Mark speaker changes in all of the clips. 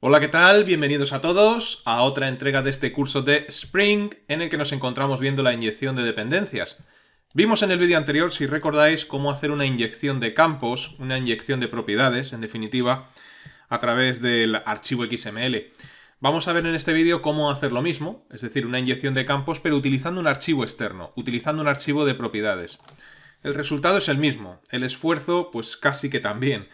Speaker 1: Hola, ¿qué tal? Bienvenidos a todos a otra entrega de este curso de Spring en el que nos encontramos viendo la inyección de dependencias. Vimos en el vídeo anterior, si recordáis, cómo hacer una inyección de campos, una inyección de propiedades, en definitiva, a través del archivo XML. Vamos a ver en este vídeo cómo hacer lo mismo, es decir, una inyección de campos, pero utilizando un archivo externo, utilizando un archivo de propiedades. El resultado es el mismo, el esfuerzo pues casi que también.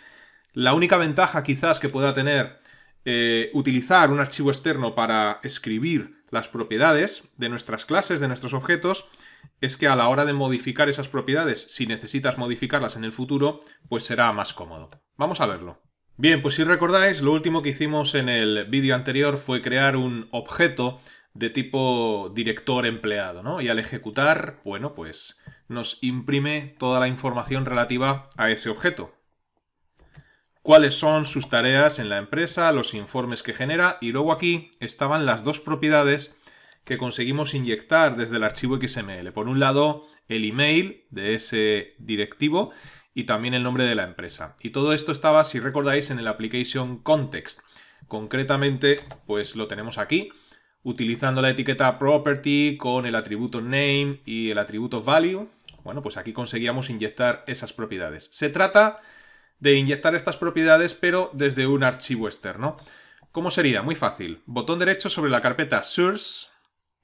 Speaker 1: La única ventaja quizás que pueda tener eh, utilizar un archivo externo para escribir las propiedades de nuestras clases, de nuestros objetos, es que a la hora de modificar esas propiedades, si necesitas modificarlas en el futuro, pues será más cómodo. Vamos a verlo. Bien, pues si recordáis, lo último que hicimos en el vídeo anterior fue crear un objeto de tipo director empleado, ¿no? Y al ejecutar, bueno, pues nos imprime toda la información relativa a ese objeto cuáles son sus tareas en la empresa, los informes que genera y luego aquí estaban las dos propiedades que conseguimos inyectar desde el archivo XML. Por un lado, el email de ese directivo y también el nombre de la empresa. Y todo esto estaba, si recordáis, en el application context. Concretamente, pues lo tenemos aquí, utilizando la etiqueta property con el atributo name y el atributo value. Bueno, pues aquí conseguíamos inyectar esas propiedades. Se trata de inyectar estas propiedades, pero desde un archivo externo. ¿Cómo sería? Muy fácil. Botón derecho sobre la carpeta Source,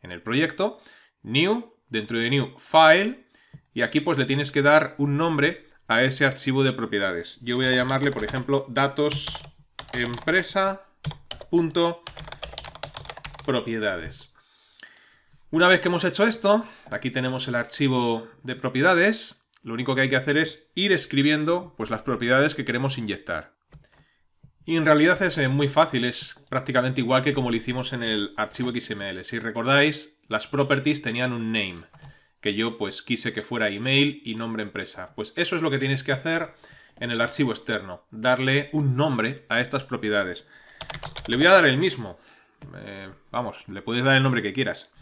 Speaker 1: en el proyecto, New, dentro de New, File, y aquí pues le tienes que dar un nombre a ese archivo de propiedades. Yo voy a llamarle, por ejemplo, datos Una vez que hemos hecho esto, aquí tenemos el archivo de propiedades, lo único que hay que hacer es ir escribiendo pues, las propiedades que queremos inyectar. Y en realidad es eh, muy fácil, es prácticamente igual que como lo hicimos en el archivo XML. Si recordáis, las properties tenían un name, que yo pues quise que fuera email y nombre empresa. Pues eso es lo que tienes que hacer en el archivo externo, darle un nombre a estas propiedades. Le voy a dar el mismo. Eh, vamos, le puedes dar el nombre que quieras.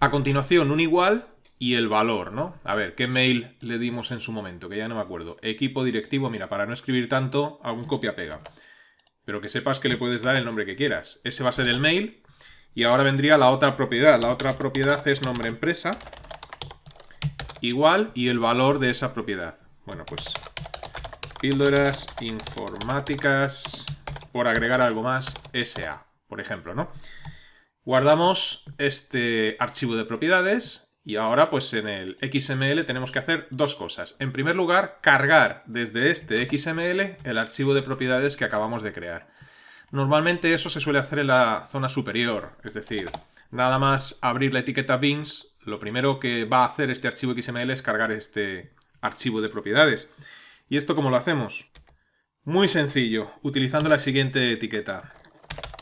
Speaker 1: A continuación, un igual y el valor, ¿no? A ver, ¿qué mail le dimos en su momento? Que ya no me acuerdo. Equipo directivo, mira, para no escribir tanto, hago un copia-pega. Pero que sepas que le puedes dar el nombre que quieras. Ese va a ser el mail. Y ahora vendría la otra propiedad. La otra propiedad es nombre empresa. Igual y el valor de esa propiedad. Bueno, pues píldoras informáticas por agregar algo más SA, por ejemplo, ¿no? Guardamos este archivo de propiedades y ahora pues en el XML tenemos que hacer dos cosas. En primer lugar, cargar desde este XML el archivo de propiedades que acabamos de crear. Normalmente eso se suele hacer en la zona superior, es decir, nada más abrir la etiqueta bins, lo primero que va a hacer este archivo XML es cargar este archivo de propiedades. ¿Y esto cómo lo hacemos? Muy sencillo, utilizando la siguiente etiqueta.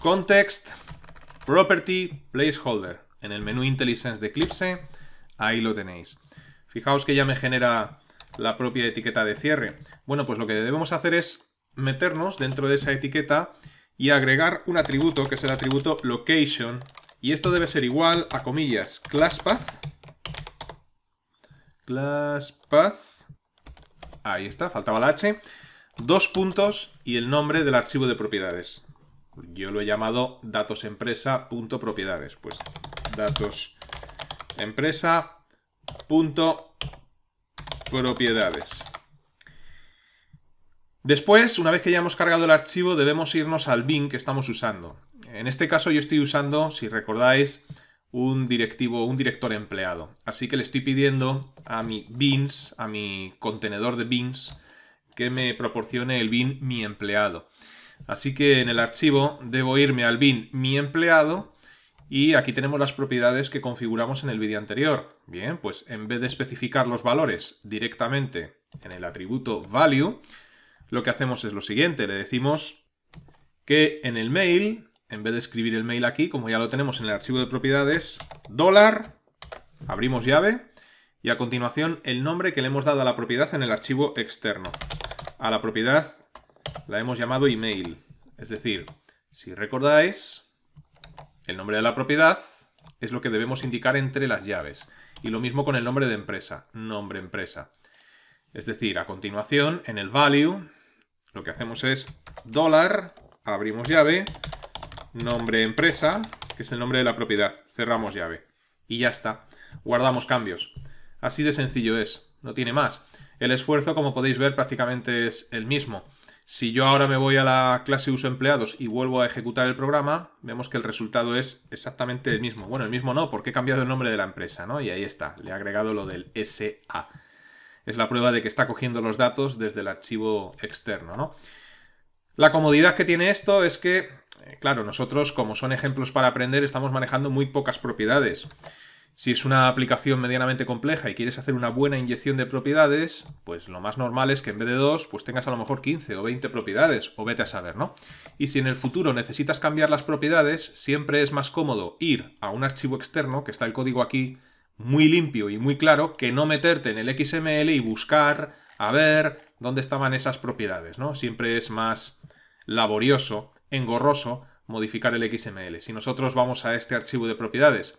Speaker 1: Context, Property, Placeholder. En el menú IntelliSense de Eclipse Ahí lo tenéis. Fijaos que ya me genera la propia etiqueta de cierre. Bueno, pues lo que debemos hacer es meternos dentro de esa etiqueta y agregar un atributo, que es el atributo location. Y esto debe ser igual a comillas classpath. Classpath. Ahí está, faltaba la h. Dos puntos y el nombre del archivo de propiedades. Yo lo he llamado datosempresa.propiedades. Pues datos empresa.propiedades. propiedades. Después, una vez que ya hemos cargado el archivo, debemos irnos al bin que estamos usando. En este caso yo estoy usando, si recordáis, un directivo, un director empleado. Así que le estoy pidiendo a mi bins, a mi contenedor de bins, que me proporcione el bin mi empleado. Así que en el archivo debo irme al bin mi empleado y aquí tenemos las propiedades que configuramos en el vídeo anterior. Bien, pues en vez de especificar los valores directamente en el atributo value, lo que hacemos es lo siguiente, le decimos que en el mail, en vez de escribir el mail aquí, como ya lo tenemos en el archivo de propiedades, dólar, abrimos llave, y a continuación el nombre que le hemos dado a la propiedad en el archivo externo. A la propiedad la hemos llamado email. Es decir, si recordáis, el nombre de la propiedad es lo que debemos indicar entre las llaves. Y lo mismo con el nombre de empresa, nombre empresa. Es decir, a continuación, en el value, lo que hacemos es dólar, abrimos llave, nombre empresa, que es el nombre de la propiedad, cerramos llave. Y ya está, guardamos cambios. Así de sencillo es, no tiene más. El esfuerzo, como podéis ver, prácticamente es el mismo. Si yo ahora me voy a la clase uso empleados y vuelvo a ejecutar el programa, vemos que el resultado es exactamente el mismo. Bueno, el mismo no, porque he cambiado el nombre de la empresa, ¿no? Y ahí está, le he agregado lo del SA. Es la prueba de que está cogiendo los datos desde el archivo externo, ¿no? La comodidad que tiene esto es que, eh, claro, nosotros como son ejemplos para aprender estamos manejando muy pocas propiedades. Si es una aplicación medianamente compleja y quieres hacer una buena inyección de propiedades, pues lo más normal es que en vez de dos, pues tengas a lo mejor 15 o 20 propiedades, o vete a saber, ¿no? Y si en el futuro necesitas cambiar las propiedades, siempre es más cómodo ir a un archivo externo, que está el código aquí muy limpio y muy claro, que no meterte en el XML y buscar a ver dónde estaban esas propiedades, ¿no? Siempre es más laborioso, engorroso, modificar el XML. Si nosotros vamos a este archivo de propiedades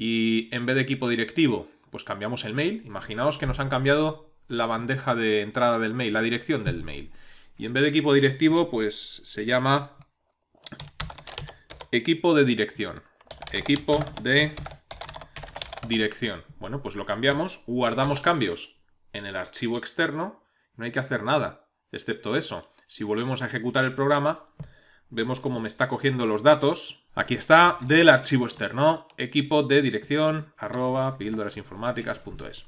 Speaker 1: y en vez de equipo directivo, pues cambiamos el mail. Imaginaos que nos han cambiado la bandeja de entrada del mail, la dirección del mail. Y en vez de equipo directivo, pues se llama equipo de dirección. Equipo de dirección. Bueno, pues lo cambiamos, guardamos cambios en el archivo externo, no hay que hacer nada, excepto eso. Si volvemos a ejecutar el programa, Vemos cómo me está cogiendo los datos. Aquí está, del archivo externo, equipo de dirección, arroba, píldorasinformáticas.es.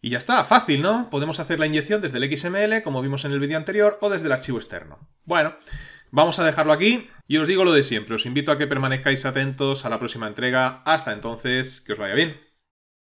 Speaker 1: Y ya está, fácil, ¿no? Podemos hacer la inyección desde el XML, como vimos en el vídeo anterior, o desde el archivo externo. Bueno, vamos a dejarlo aquí y os digo lo de siempre. Os invito a que permanezcáis atentos a la próxima entrega. Hasta entonces, que os vaya bien.